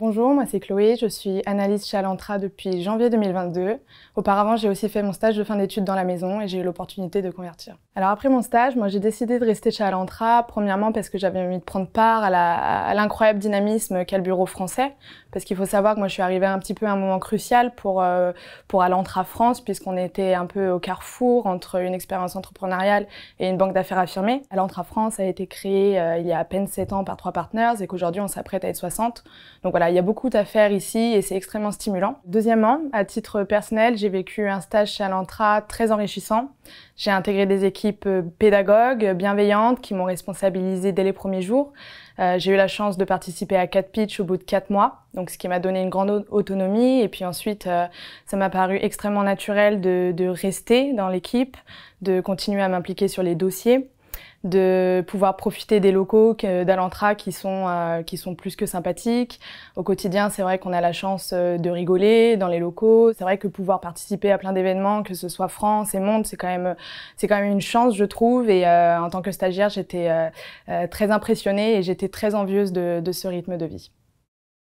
Bonjour, moi c'est Chloé, je suis analyste chez Alantra depuis janvier 2022. Auparavant, j'ai aussi fait mon stage de fin d'études dans la maison et j'ai eu l'opportunité de convertir. Alors après mon stage, moi j'ai décidé de rester chez Alantra, premièrement parce que j'avais envie de prendre part à l'incroyable dynamisme qu'a le bureau français, parce qu'il faut savoir que moi je suis arrivée un petit peu à un moment crucial pour, euh, pour Alantra France, puisqu'on était un peu au carrefour entre une expérience entrepreneuriale et une banque d'affaires affirmée. Alantra France a été créée euh, il y a à peine 7 ans par trois partners et qu'aujourd'hui on s'apprête à être 60. Donc il y a beaucoup à faire ici et c'est extrêmement stimulant. Deuxièmement, à titre personnel, j'ai vécu un stage chez Alantra très enrichissant. J'ai intégré des équipes euh, pédagogues, euh, bienveillantes, qui m'ont responsabilisée dès les premiers jours. Euh, j'ai eu la chance de participer à quatre pitchs au bout de 4 mois, donc ce qui m'a donné une grande autonomie. Et puis ensuite, ça m'a paru extrêmement naturel de rester dans l'équipe, de continuer à m'impliquer sur les dossiers de pouvoir profiter des locaux d'Alantra qui sont euh, qui sont plus que sympathiques. Au quotidien, c'est vrai qu'on a la chance euh, de rigoler dans les locaux. C'est vrai que pouvoir participer à plein d'événements, que ce soit France et Monde, c'est quand même c'est quand même une chance, je trouve. Et euh, en tant que stagiaire, j'étais très impressionnée et j'étais très envieuse de ce rythme de vie.